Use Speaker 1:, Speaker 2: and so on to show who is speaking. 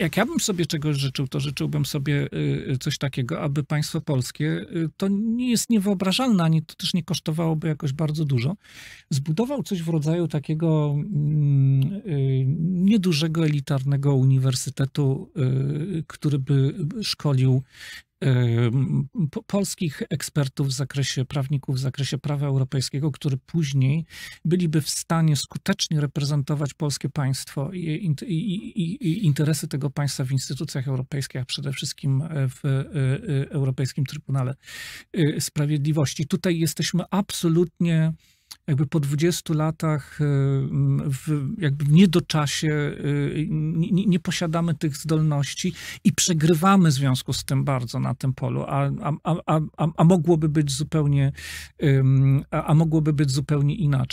Speaker 1: Jak ja bym sobie czegoś życzył, to życzyłbym sobie y, y, coś takiego, aby państwo polskie, y, to nie jest niewyobrażalne, ani to też nie kosztowałoby jakoś bardzo dużo, zbudował coś w rodzaju takiego mm, niedużego, elitarnego uniwersytetu, który by szkolił polskich ekspertów w zakresie prawników, w zakresie prawa europejskiego, którzy później byliby w stanie skutecznie reprezentować polskie państwo i, i, i, i interesy tego państwa w instytucjach europejskich, a przede wszystkim w y, y, Europejskim Trybunale y, Sprawiedliwości. Tutaj jesteśmy absolutnie jakby po 20 latach e, w jakby niedoczasie e, nie, nie posiadamy tych zdolności i przegrywamy w związku z tym bardzo na tym polu, a, a, a, a, mogłoby być zupełnie a mogłoby być zupełnie inaczej.